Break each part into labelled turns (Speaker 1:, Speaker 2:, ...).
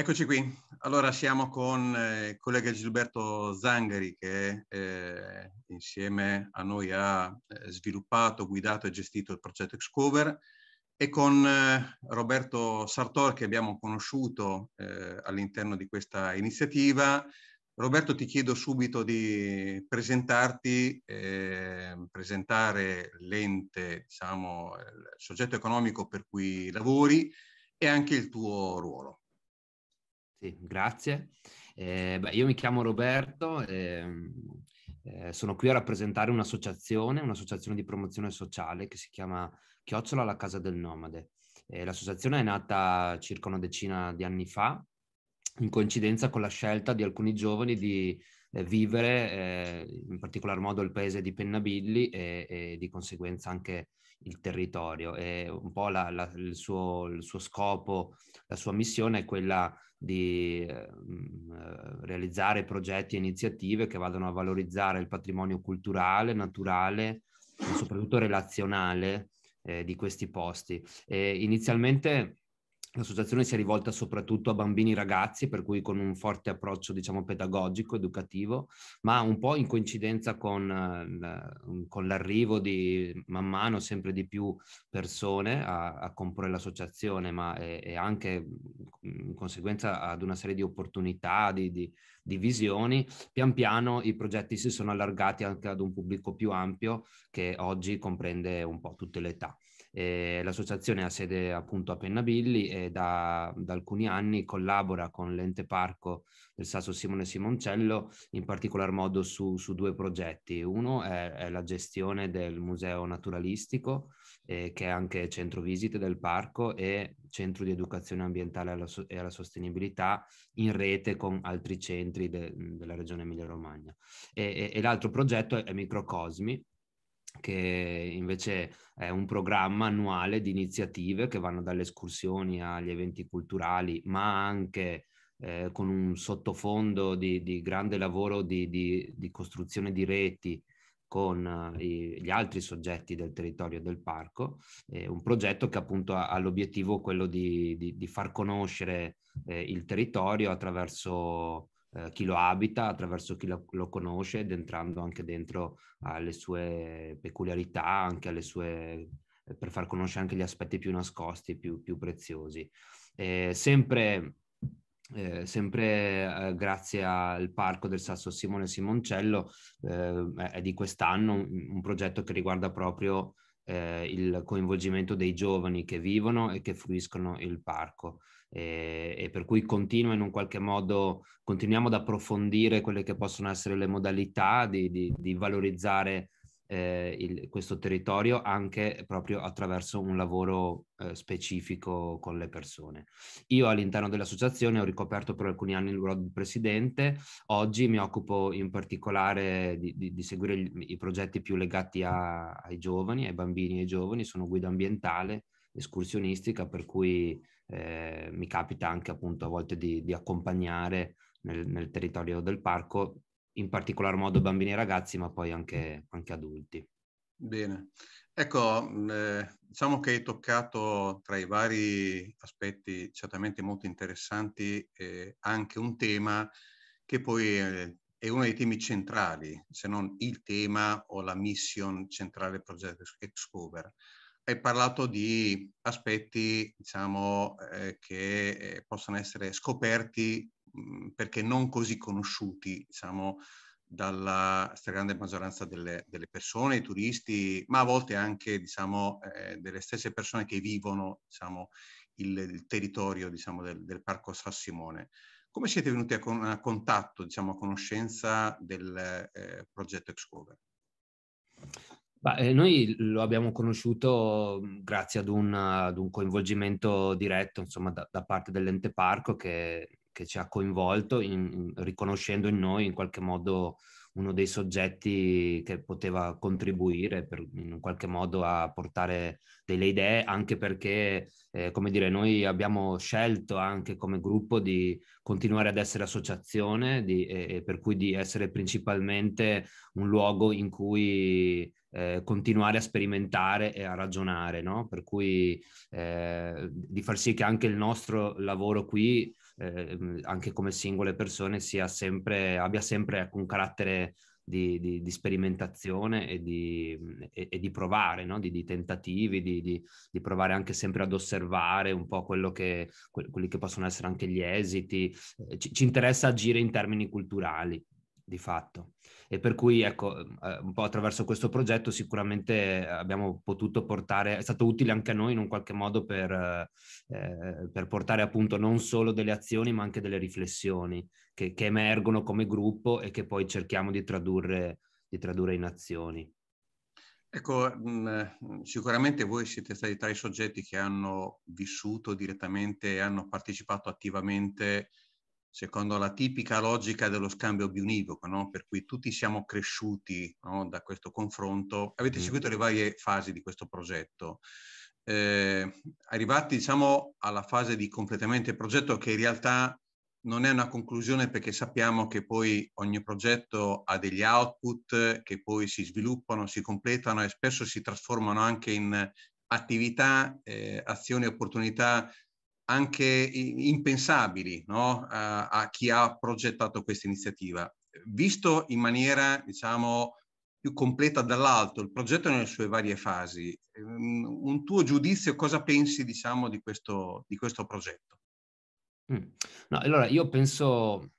Speaker 1: Eccoci qui, allora siamo con eh, il collega Gilberto
Speaker 2: Zangari che eh, insieme a noi ha eh, sviluppato, guidato e gestito il progetto Excover e con eh, Roberto Sartor che abbiamo conosciuto eh, all'interno di questa iniziativa. Roberto ti chiedo subito di presentarti, ehm, presentare l'ente, diciamo, il soggetto economico per cui lavori e anche
Speaker 3: il tuo ruolo. Sì, grazie. Eh, beh, io mi chiamo Roberto, eh, eh, sono qui a rappresentare un'associazione, un'associazione di promozione sociale che si chiama Chiocciola la Casa del Nomade. Eh, l'associazione è nata circa una decina di anni fa, in coincidenza con la scelta di alcuni giovani di eh, vivere eh, in particolar modo il paese di Pennabilli e, e di conseguenza anche il territorio. E un po' la, la, il, suo, il suo scopo, la sua missione è quella di mh, mm, eh, realizzare progetti e iniziative che vadano a valorizzare il patrimonio culturale, naturale e soprattutto relazionale eh, di questi posti. E inizialmente L'associazione si è rivolta soprattutto a bambini e ragazzi, per cui con un forte approccio, diciamo, pedagogico, educativo, ma un po' in coincidenza con, eh, con l'arrivo di man mano sempre di più persone a, a comporre l'associazione, ma e, è, anche mm, in conseguenza ad una serie di opportunità, di, di, di, visioni, pian piano i progetti si sono allargati anche ad un pubblico più ampio che oggi comprende un po' tutte le età. Eh, l'associazione ha sede appunto a Pennabilli e da, da, alcuni anni collabora con l'ente parco del Sasso Simone Simoncello, in particolar modo su, su due progetti. Uno è, è, la gestione del museo naturalistico, eh, che è anche centro visite del parco e centro di educazione ambientale alla so- e alla sostenibilità in rete con altri centri de- della regione Emilia-Romagna. E, e, e l'altro progetto è Microcosmi, che invece è un programma annuale di iniziative che vanno dalle escursioni agli eventi culturali, ma anche eh, con un sottofondo di, di grande lavoro di, di, di, costruzione di reti con eh, gli altri soggetti del territorio del parco, eh, un progetto che appunto ha, ha l'obiettivo quello di, far conoscere eh, il territorio attraverso eh, chi lo abita, attraverso chi lo, lo, conosce ed entrando anche dentro alle sue peculiarità, anche alle sue eh, per far conoscere anche gli aspetti più nascosti, più, più preziosi. Eh, sempre eh, sempre eh, grazie al Parco del Sasso Simone Simoncello eh, è di quest'anno un, un, progetto che riguarda proprio eh, il coinvolgimento dei giovani che vivono e che fruiscono il parco eh, e per cui continua in un qualche modo, continuiamo ad approfondire quelle che possono essere le modalità di, di, di valorizzare eh, il, questo territorio anche proprio attraverso un lavoro eh, specifico con le persone. Io all'interno dell'associazione ho ricoperto per alcuni anni il ruolo di presidente, oggi mi occupo in particolare di, di, di seguire gli, i progetti più legati a, ai giovani, ai bambini e ai giovani, sono guida ambientale, escursionistica, per cui eh, mi capita anche appunto a volte di, di accompagnare nel, nel, territorio del parco, in particolar modo bambini e ragazzi, ma poi anche, anche adulti.
Speaker 2: Bene, ecco, eh, diciamo che hai toccato tra i vari aspetti certamente molto interessanti eh, anche un tema che poi eh, è uno dei temi centrali, se non il tema o la mission centrale del progetto Excover hai parlato di aspetti diciamo, eh, che eh, possono essere scoperti mh, mm, perché non così conosciuti diciamo, dalla stragrande maggioranza delle, delle persone, i turisti, ma a volte anche diciamo, eh, delle stesse persone che vivono diciamo, il, il territorio diciamo, del, del parco San Simone. Come siete venuti a, con, a contatto, diciamo, a conoscenza del eh, progetto Excover?
Speaker 3: Beh, eh, noi lo abbiamo conosciuto mm, grazie ad un, ad un coinvolgimento diretto insomma, da, da, parte dell'ente parco che, che ci ha coinvolto in, in, riconoscendo in noi in qualche modo uno dei soggetti che poteva contribuire per, in qualche modo a portare delle idee, anche perché, eh, come dire, noi abbiamo scelto anche come gruppo di continuare ad essere associazione, di, e, per cui di essere principalmente un luogo in cui eh, continuare a sperimentare e a ragionare, no? per cui eh, di far sì che anche il nostro lavoro qui eh, anche come singole persone sempre, abbia sempre ecco, un carattere di, di, di sperimentazione e di, e, e di provare, no? di, tentativi, di, provare anche sempre ad osservare un po' che, quelli che possono essere anche gli esiti. Eh, ci, ci interessa agire in termini culturali, di fatto. E per cui, ecco, ehm, eh, un po' attraverso questo progetto sicuramente abbiamo potuto portare, è stato utile anche a noi in un qualche modo per, eh, per portare appunto non solo delle azioni ma anche delle riflessioni che, che emergono come gruppo e che poi cerchiamo di tradurre, di tradurre in azioni.
Speaker 2: Ecco, mm, eh, sicuramente voi siete stati tra i soggetti che hanno vissuto direttamente e hanno partecipato attivamente secondo la tipica logica dello scambio bionivoco, no? per cui tutti siamo cresciuti no? da questo confronto. Avete mm. seguito le varie fasi di questo progetto. Eh, arrivati diciamo, alla fase di completamento del progetto che in realtà non è una conclusione perché sappiamo che poi ogni progetto ha degli output che poi si sviluppano, si completano e spesso si trasformano anche in attività, eh, azioni, opportunità anche impensabili no? a, a chi ha progettato questa iniziativa. Visto in maniera, diciamo, più completa dall'alto, il progetto nelle sue varie fasi, ehm, un tuo giudizio, cosa pensi, diciamo, di questo, di questo progetto?
Speaker 3: Mm. No, allora, io penso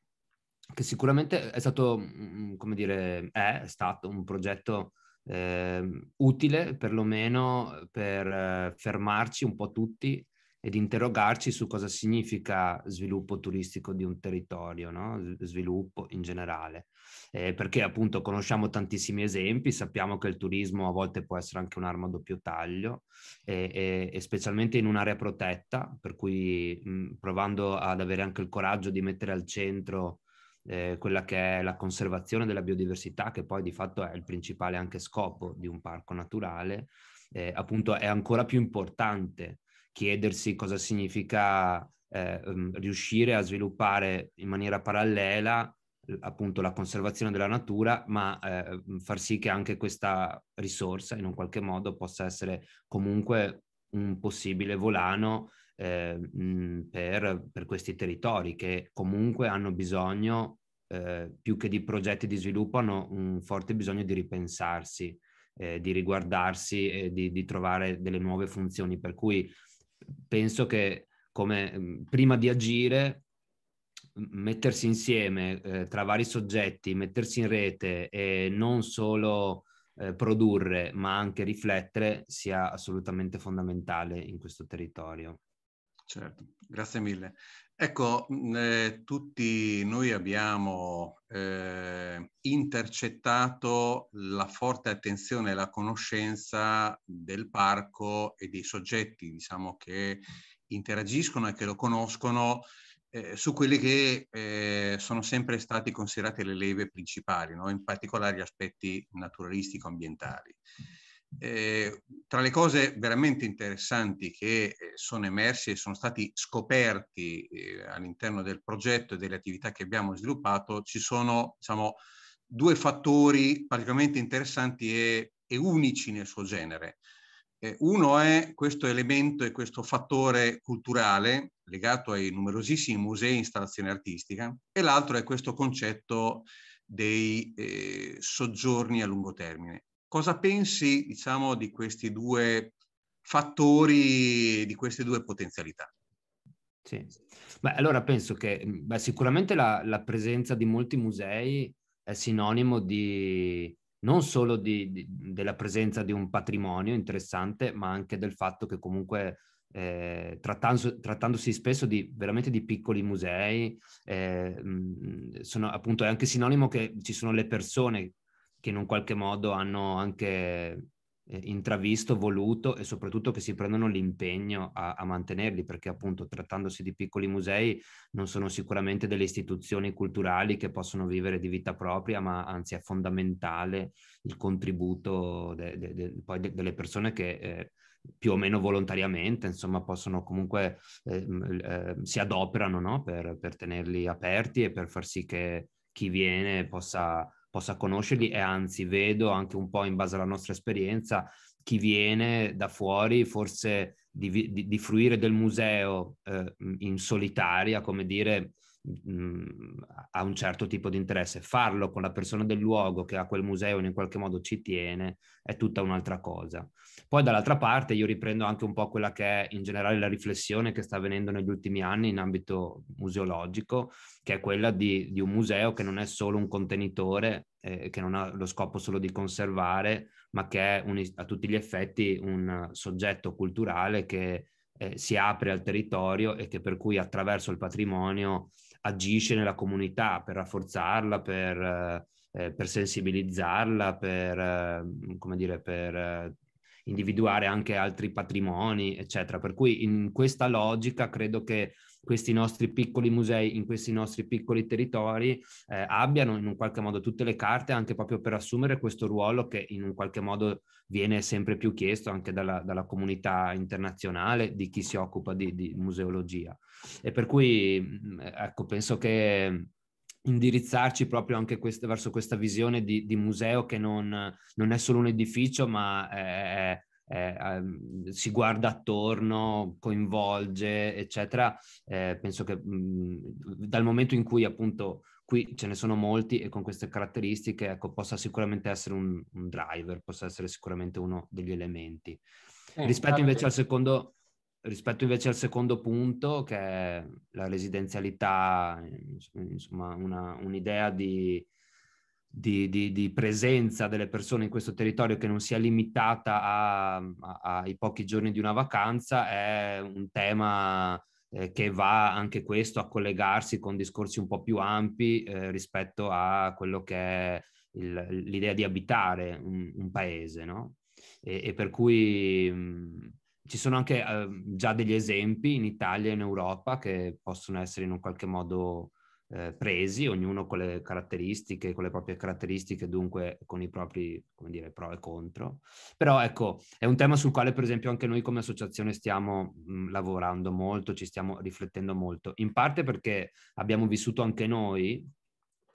Speaker 3: che sicuramente è stato, mm, come dire, è stato un progetto eh, utile perlomeno per eh, fermarci un po' tutti ed interrogarci su cosa significa sviluppo turistico di un territorio, no? sviluppo in generale, eh, perché appunto conosciamo tantissimi esempi, sappiamo che il turismo a volte può essere anche un'arma a doppio taglio e, e, e specialmente in un'area protetta, per cui mh, provando ad avere anche il coraggio di mettere al centro eh, quella che è la conservazione della biodiversità, che poi di fatto è il principale anche scopo di un parco naturale, eh, appunto è ancora più importante chiedersi cosa significa eh, ehm, riuscire a sviluppare in maniera parallela appunto la conservazione della natura, ma eh, far sì che anche questa risorsa in un qualche modo possa essere comunque un possibile volano eh, per, per, questi territori che comunque hanno bisogno, eh, più che di progetti di sviluppo, hanno un forte bisogno di ripensarsi. Eh, di riguardarsi e di, di, trovare delle nuove funzioni. Per cui penso che come prima di agire mettersi insieme eh, tra vari soggetti, mettersi in rete e non solo eh, produrre ma anche riflettere sia assolutamente fondamentale in questo territorio. Certo, grazie mille. Ecco, eh, tutti noi abbiamo eh,
Speaker 2: intercettato la forte attenzione e la conoscenza del parco e dei soggetti, diciamo, che interagiscono e che lo conoscono eh, su quelli che eh, sono sempre stati considerati le leve principali, no? in particolare gli aspetti naturalistico-ambientali. Eh, tra le cose veramente interessanti che eh, sono emerse e sono stati scoperti eh, all'interno del progetto e delle attività che abbiamo sviluppato, ci sono diciamo, due fattori particolarmente interessanti e, e unici nel suo genere. Eh, uno è questo elemento e questo fattore culturale legato ai numerosissimi musei e installazioni artistiche e l'altro è questo concetto dei eh, soggiorni a lungo termine. Cosa pensi, diciamo, di questi due fattori, di queste due potenzialità?
Speaker 3: Sì, beh, allora penso che beh, sicuramente la, la, presenza di molti musei è sinonimo di non solo di, di, della presenza di un patrimonio interessante, ma anche del fatto che comunque eh, trattandosi, trattandosi, spesso di veramente di piccoli musei, eh, sono, appunto è anche sinonimo che ci sono le persone che in un qualche modo hanno anche eh, intravisto, voluto e soprattutto che si prendono l'impegno a, a, mantenerli, perché appunto trattandosi di piccoli musei non sono sicuramente delle istituzioni culturali che possono vivere di vita propria, ma anzi è fondamentale il contributo de, de, de, poi delle persone che eh, più o meno volontariamente, insomma, possono comunque eh, eh, si adoperano no? per, per tenerli aperti e per far sì che chi viene possa possa conoscerli e anzi vedo anche un po' in base alla nostra esperienza chi viene da fuori forse di, di, di fruire del museo eh, in solitaria, come dire, mh, mhmm, ha un certo tipo di interesse. Farlo con la persona del luogo che a quel museo in qualche modo ci tiene è tutta un'altra cosa. Poi dall'altra parte io riprendo anche un po' quella che è in generale la riflessione che sta avvenendo negli ultimi anni in ambito museologico, che è quella di, di un museo che non è solo un contenitore, eh, che non ha lo scopo solo di conservare, ma che è un, a tutti gli effetti un soggetto culturale che eh, si apre al territorio e che per cui attraverso il patrimonio agisce nella comunità per rafforzarla, per, eh, eh, per sensibilizzarla, per, eh, come dire, per eh, individuare anche altri patrimoni, eccetera. Per cui in questa logica credo che questi nostri piccoli musei, in questi nostri piccoli territori, eh, abbiano in un qualche modo tutte le carte anche proprio per assumere questo ruolo che in un qualche modo viene sempre più chiesto anche dalla, dalla comunità internazionale di chi si occupa di, di museologia. E per cui, mm, ecco, penso che indirizzarci proprio anche quest- verso questa visione di, di museo che non, non, è solo un edificio, ma è, è, è, ehm, si guarda attorno, coinvolge, eccetera. Eh, penso che mh, mm, dal momento in cui appunto qui ce ne sono molti e con queste caratteristiche, ecco, possa sicuramente essere un, un driver, possa essere sicuramente uno degli elementi. Eh, Rispetto invece al secondo rispetto invece al secondo punto, che è la residenzialità, insomma, una, un'idea di, di, di, di, presenza delle persone in questo territorio che non sia limitata a, a, ai pochi giorni di una vacanza, è un tema eh, che va anche questo a collegarsi con discorsi un po' più ampi eh, rispetto a quello che è il, l'idea di abitare un, un paese, no? E, e per cui mh, mm, ci sono anche eh, già degli esempi in Italia e in Europa che possono essere in un qualche modo eh, presi, ognuno con le caratteristiche, con le proprie caratteristiche, dunque con i propri dire, pro e contro. Però ecco, è un tema sul quale per esempio anche noi come associazione stiamo mh, mm, lavorando molto, ci stiamo riflettendo molto, in parte perché abbiamo vissuto anche noi,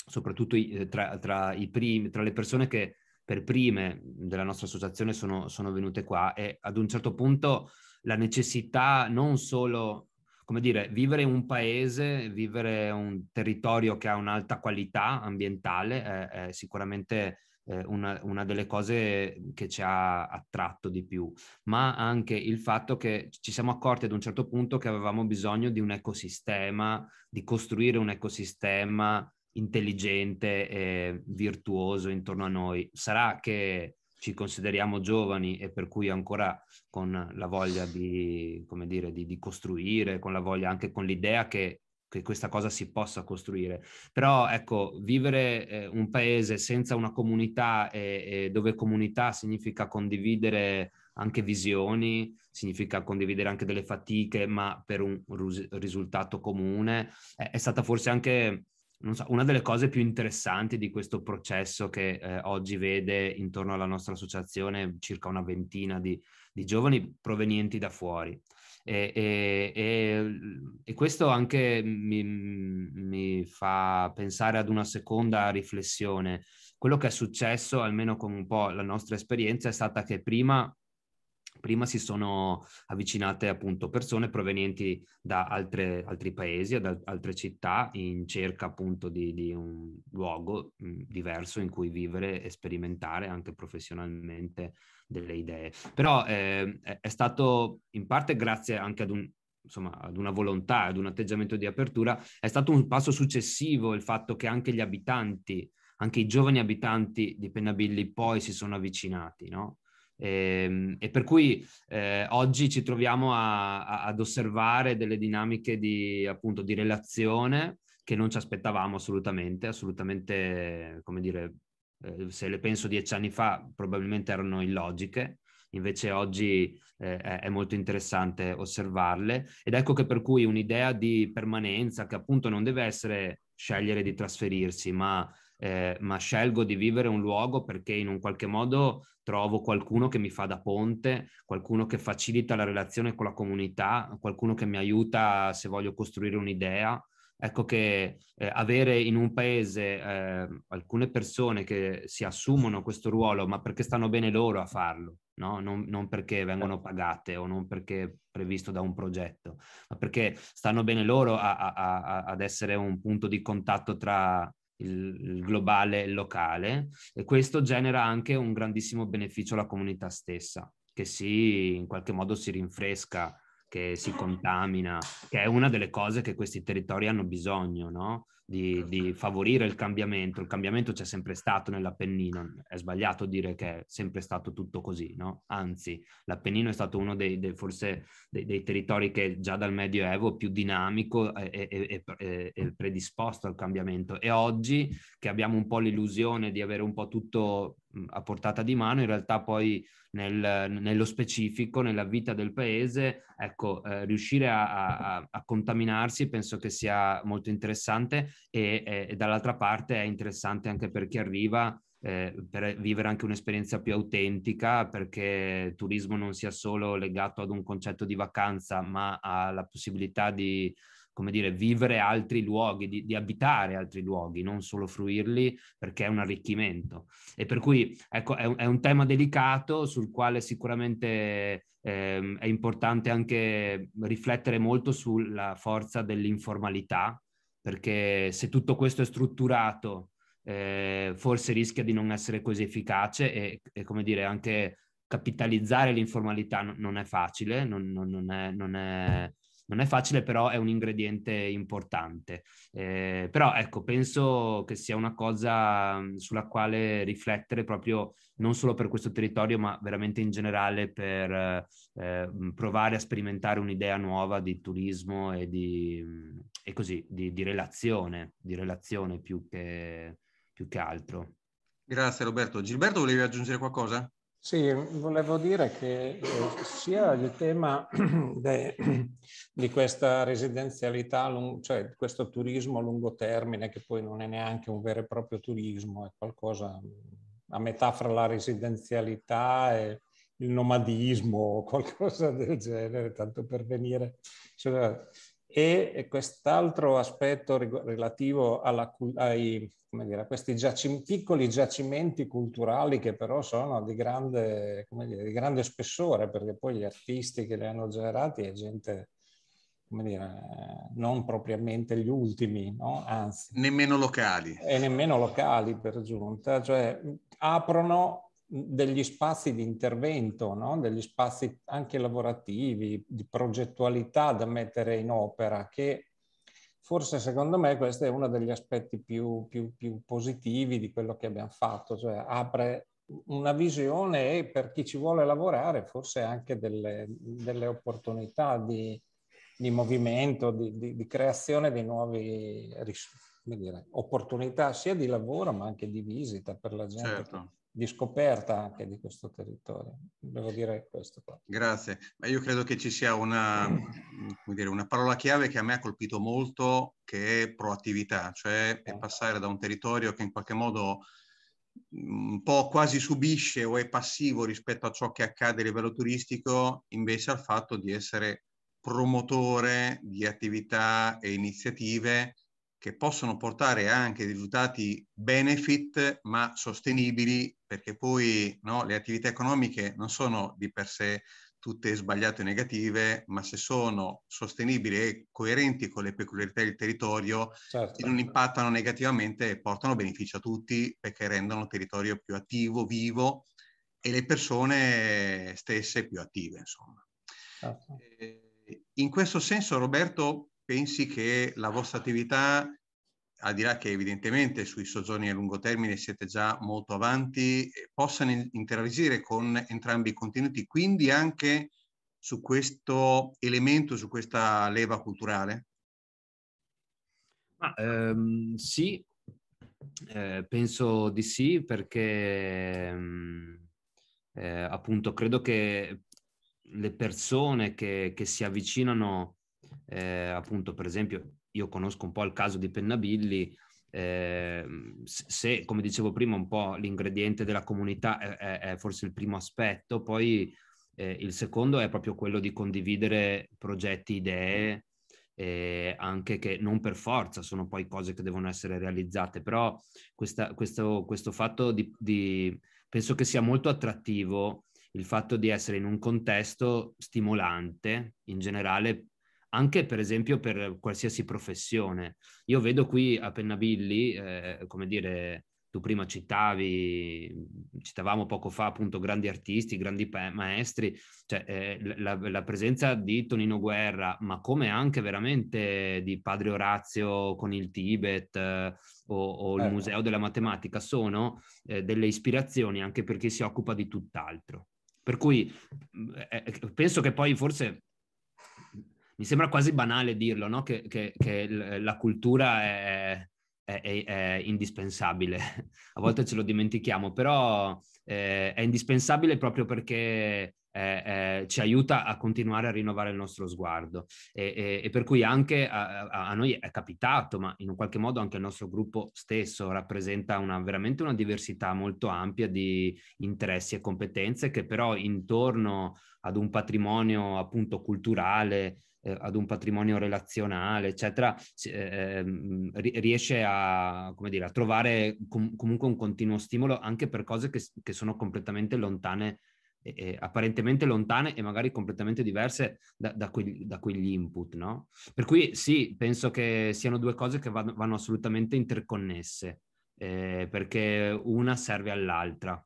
Speaker 3: soprattutto i, eh, tra, tra, i primi, tra le persone che per prime della nostra associazione sono, sono venute qua e ad un certo punto la necessità non solo, come dire, vivere in un paese, vivere un territorio che ha un'alta qualità ambientale è, eh, è sicuramente eh, una, una, delle cose che ci ha attratto di più, ma anche il fatto che ci siamo accorti ad un certo punto che avevamo bisogno di un ecosistema, di costruire un ecosistema intelligente e virtuoso intorno a noi. Sarà che ci consideriamo giovani e per cui ancora con la voglia di, come dire, di, di costruire, con la voglia anche con l'idea che, che, questa cosa si possa costruire. Però ecco, vivere eh, un paese senza una comunità e, e dove comunità significa condividere anche visioni, significa condividere anche delle fatiche, ma per un risultato comune, è, eh, è stata forse anche So, una delle cose più interessanti di questo processo che eh, oggi vede intorno alla nostra associazione circa una ventina di, di giovani provenienti da fuori. E, e, e, e questo anche mi, mi, fa pensare ad una seconda riflessione. Quello che è successo, almeno con un po' la nostra esperienza, è stata che prima Prima si sono avvicinate appunto persone provenienti da altre, altri paesi, da altre città, in cerca appunto di, di un luogo mm, diverso in cui vivere e sperimentare anche professionalmente delle idee. Però eh, è stato in parte grazie anche ad un, insomma, ad una volontà, ad un atteggiamento di apertura, è stato un passo successivo il fatto che anche gli abitanti, anche i giovani abitanti di Pennabilli poi si sono avvicinati, no? E, ehm, e per cui eh, oggi ci troviamo a, a, ad osservare delle dinamiche di, appunto, di relazione che non ci aspettavamo assolutamente, assolutamente, come dire, eh, se le penso dieci anni fa probabilmente erano illogiche, invece oggi eh, è molto interessante osservarle ed ecco che per cui un'idea di permanenza che appunto non deve essere scegliere di trasferirsi, ma eh, ma scelgo di vivere un luogo perché in un qualche modo trovo qualcuno che mi fa da ponte, qualcuno che facilita la relazione con la comunità, qualcuno che mi aiuta se voglio costruire un'idea. Ecco che eh, avere in un paese eh, alcune persone che si assumono questo ruolo, ma perché stanno bene loro a farlo, no? non, non, perché vengono certo. pagate o non perché è previsto da un progetto, ma perché stanno bene loro a, a, a, ad essere un punto di contatto tra, il, globale e il locale e questo genera anche un grandissimo beneficio alla comunità stessa, che si in qualche modo si rinfresca, che si contamina, che è una delle cose che questi territori hanno bisogno, no? di, di, certo. favorire il cambiamento. Il cambiamento c'è sempre stato nell'Appennino, è sbagliato dire che è sempre stato tutto così, no? Anzi, l'Appennino è stato uno dei, dei forse dei, dei, territori che già dal Medioevo più dinamico e, e, e, e predisposto al cambiamento. E oggi che abbiamo un po' l'illusione di avere un po' tutto Mm. a portata di mano, in realtà poi nel, nello specifico, nella vita del paese, ecco, eh, riuscire a, a, a, contaminarsi penso che sia molto interessante e, e, e dall'altra parte è interessante anche per chi arriva eh, per vivere anche un'esperienza più autentica, perché il turismo non sia solo legato ad un concetto di vacanza, ma alla possibilità di come dire, vivere altri luoghi, di, di, abitare altri luoghi, non solo fruirli perché è un arricchimento. E per cui ecco, è, un, è un tema delicato sul quale sicuramente eh, è importante anche riflettere molto sulla forza dell'informalità, perché se tutto questo è strutturato, eh, forse rischia di non essere così efficace e, e come dire, anche capitalizzare l'informalità non è facile, non, non, non è, non è non è facile, però è un ingrediente importante. Eh, però ecco, penso che sia una cosa mm, sulla quale riflettere proprio non solo per questo territorio, ma veramente in generale per eh, mm, provare a sperimentare un'idea nuova di turismo e di, mm, e così, di, di relazione, di relazione più che, più che altro. Grazie Roberto. Gilberto, volevi aggiungere qualcosa?
Speaker 1: Sì, volevo dire che eh, sia il tema de, di questa residenzialità, cioè questo turismo a lungo termine, che poi non è neanche un vero e proprio turismo, è qualcosa a metà fra la residenzialità e il nomadismo o qualcosa del genere, tanto per venire. Cioè, e quest'altro aspetto relativo alla, ai dire, questi giacim, piccoli giacimenti culturali che però sono di grande, dire, di grande, spessore perché poi gli artisti che li hanno generati è gente come dire, non propriamente gli ultimi, no? anzi. Nemmeno locali. E nemmeno locali per giunta, cioè aprono degli spazi di intervento, no? degli spazi anche lavorativi, di progettualità da mettere in opera, che forse secondo me questo è uno degli aspetti più, più, più positivi di quello che abbiamo fatto, cioè apre una visione e per chi ci vuole lavorare forse anche delle, delle opportunità di, di movimento, di, di, di, creazione di nuove dire, opportunità sia di lavoro ma anche di visita per la gente certo di scoperta anche di questo territorio. Devo dire questo. Qua.
Speaker 2: Grazie. Ma io credo che ci sia una, dire, una, parola chiave che a me ha colpito molto, che è proattività, cioè è esatto. passare da un territorio che in qualche modo mm, un po' quasi subisce o è passivo rispetto a ciò che accade a livello turistico, invece al fatto di essere promotore di attività e iniziative che possono portare anche risultati benefit ma sostenibili perché poi no, le attività economiche non sono di per sé tutte sbagliate o negative, ma se sono sostenibili e coerenti con le peculiarità del territorio, certo. non impattano negativamente, e portano beneficio a tutti perché rendono il territorio più attivo, vivo e le persone stesse più attive, insomma. Certo. Eh, in questo senso, Roberto, pensi che la vostra attività, al di là che evidentemente sui soggiorni a lungo termine siete già molto avanti, eh, possano interagire con entrambi i contenuti, quindi anche su questo elemento, su questa leva culturale?
Speaker 3: Ah, ehm, sì, eh, penso di sì perché ehm, eh, appunto credo che le persone che, che si avvicinano eh, appunto per esempio io conosco un po' il caso di Pennabilli, eh, se come dicevo prima un po' l'ingrediente della comunità è, è, è forse il primo aspetto, poi eh, il secondo è proprio quello di condividere progetti, idee, eh, anche che non per forza sono poi cose che devono essere realizzate, però questa, questo, questo, fatto di, di, penso che sia molto attrattivo il fatto di essere in un contesto stimolante in generale anche per esempio per qualsiasi professione. Io vedo qui a Pennabilli, eh, come dire, tu prima citavi, citavamo poco fa appunto grandi artisti, grandi maestri, cioè eh, la, la, presenza di Tonino Guerra, ma come anche veramente di Padre Orazio con il Tibet eh, o, o, il certo. Museo della Matematica, sono eh, delle ispirazioni anche per chi si occupa di tutt'altro. Per cui mm, eh, eh, penso che poi forse mi sembra quasi banale dirlo, no? che, che, che la cultura è, è, è, è, indispensabile. A volte ce lo dimentichiamo, però eh, è indispensabile proprio perché eh, eh, ci aiuta a continuare a rinnovare il nostro sguardo. E, e, e per cui anche a, a, noi è capitato, ma in un qualche modo anche il nostro gruppo stesso rappresenta una, veramente una diversità molto ampia di interessi e competenze che però intorno ad un patrimonio appunto culturale, eh, ad un patrimonio relazionale, eccetera, eh, ehm, riesce a, come dire, a trovare com- comunque un continuo stimolo anche per cose che, che sono completamente lontane, eh, apparentemente lontane e magari completamente diverse da, da, que- da quegli input, no? Per cui sì, penso che siano due cose che vanno, vanno assolutamente interconnesse, eh, perché una serve all'altra.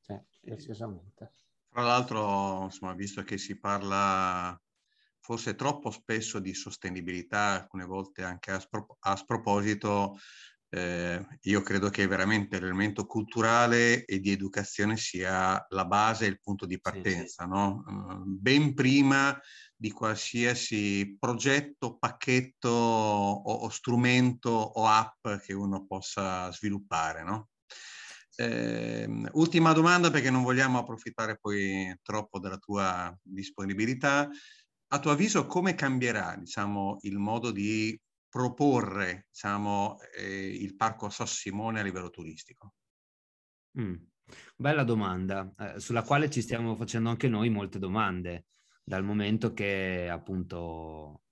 Speaker 3: Sì, precisamente.
Speaker 2: Tra l'altro, insomma, visto che si parla forse troppo spesso di sostenibilità, alcune volte anche a, sprop- a sproposito, eh, io credo che veramente l'elemento culturale e di educazione sia la base il punto di partenza, sì, sì. No? Eh, ben prima di qualsiasi progetto, pacchetto o, o strumento o app che uno possa sviluppare. No? Eh, ultima domanda perché non vogliamo approfittare poi troppo della tua disponibilità a tuo avviso come cambierà diciamo, il modo di proporre diciamo, eh, il Parco Sos Simone a livello turistico?
Speaker 3: Mm. Bella domanda, eh, sulla quale ci stiamo facendo anche noi molte domande, dal momento che appunto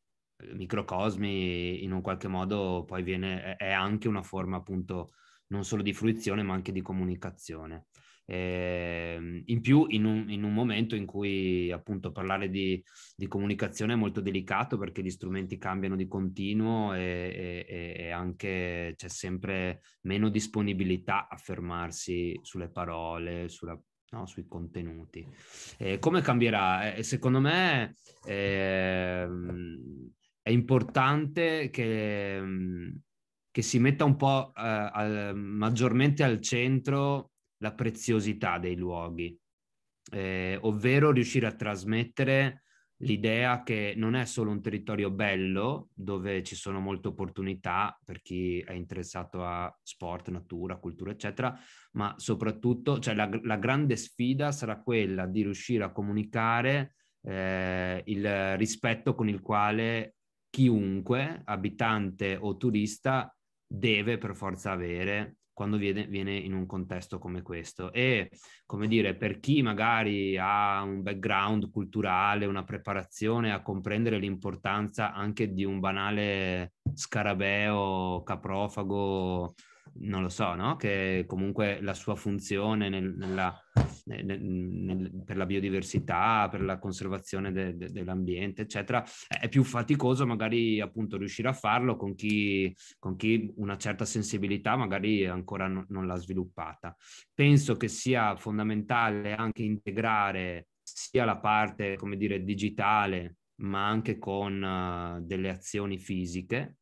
Speaker 3: microcosmi in un qualche modo poi viene, è anche una forma appunto non solo di fruizione ma anche di comunicazione. Eh, in più, in un, in un, momento in cui appunto parlare di, di, comunicazione è molto delicato perché gli strumenti cambiano di continuo e, e, e anche c'è sempre meno disponibilità a fermarsi sulle parole, sulla No, sui contenuti. Eh, come cambierà? Eh, secondo me eh, è importante che, che, si metta un po' eh, al, maggiormente al centro la preziosità dei luoghi, eh, ovvero riuscire a trasmettere l'idea che non è solo un territorio bello dove ci sono molte opportunità per chi è interessato a sport, natura, cultura, eccetera, ma soprattutto cioè, la, la, grande sfida sarà quella di riuscire a comunicare eh, il rispetto con il quale chiunque, abitante o turista, deve per forza avere quando viene, viene, in un contesto come questo. E come dire, per chi magari ha un background culturale, una preparazione a comprendere l'importanza anche di un banale scarabeo, caprofago non lo so, no? Che comunque la sua funzione nel, nella, nel, nel, per la biodiversità, per la conservazione de, de, dell'ambiente, eccetera, è più faticoso magari appunto riuscire a farlo con chi, con chi una certa sensibilità magari ancora no, non l'ha sviluppata. Penso che sia fondamentale anche integrare sia la parte, come dire, digitale, ma anche con uh, delle azioni fisiche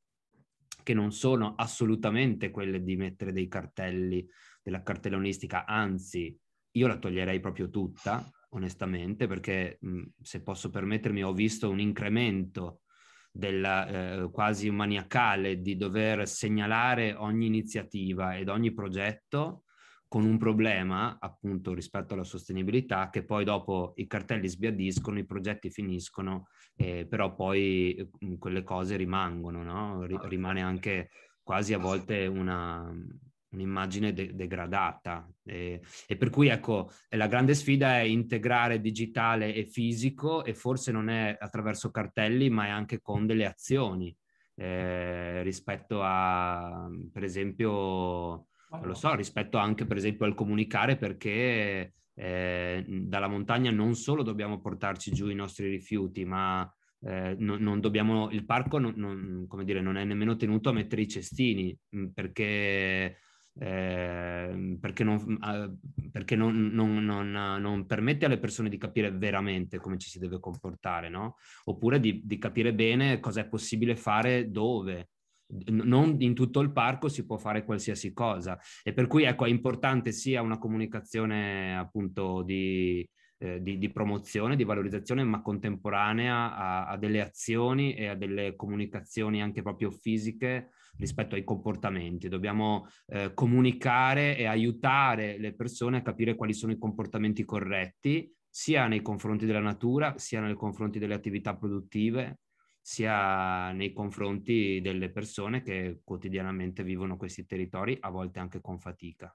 Speaker 3: che non sono assolutamente quelle di mettere dei cartelli della cartellonistica, anzi io la toglierei proprio tutta, onestamente, perché mh, se posso permettermi ho visto un incremento della, eh, quasi maniacale di dover segnalare ogni iniziativa ed ogni progetto con un problema appunto rispetto alla sostenibilità che poi dopo i cartelli sbiadiscono, i progetti finiscono, eh, però poi mm, quelle cose rimangono, no? R- ah, rimane certo. anche quasi a volte una, un'immagine de- degradata. E, e, per cui ecco, la grande sfida è integrare digitale e fisico e forse non è attraverso cartelli, ma è anche con delle azioni eh, rispetto a, per esempio, non lo so, rispetto anche per esempio al comunicare perché eh, dalla montagna non solo dobbiamo portarci giù i nostri rifiuti, ma eh, non, non dobbiamo, il parco non, non, come dire, non è nemmeno tenuto a mettere i cestini mm, perché... Eh, perché, non, eh, perché non, non, non, permette alle persone di capire veramente come ci si deve comportare, no? oppure di, di, capire bene cosa è possibile fare dove non in tutto il parco si può fare qualsiasi cosa e per cui ecco, è importante sia una comunicazione appunto di, eh, di, di promozione, di valorizzazione, ma contemporanea a, a, delle azioni e a delle comunicazioni anche proprio fisiche rispetto ai comportamenti. Dobbiamo eh, comunicare e aiutare le persone a capire quali sono i comportamenti corretti, sia nei confronti della natura, sia nei confronti delle attività produttive, sia nei confronti delle persone che quotidianamente vivono questi territori, a volte anche con fatica.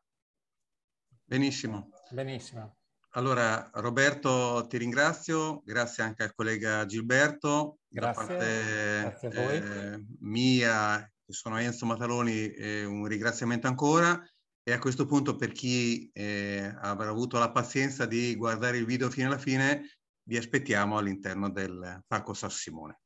Speaker 3: Benissimo.
Speaker 1: Benissimo.
Speaker 3: Allora Roberto ti
Speaker 2: ringrazio, grazie anche al collega Gilberto, grazie, da parte grazie eh, mia, sono Enzo Mataloni, eh, un ringraziamento ancora e a questo punto per chi eh, avrà avuto la pazienza di guardare il video fino alla fine, vi aspettiamo all'interno del Parco San Simone.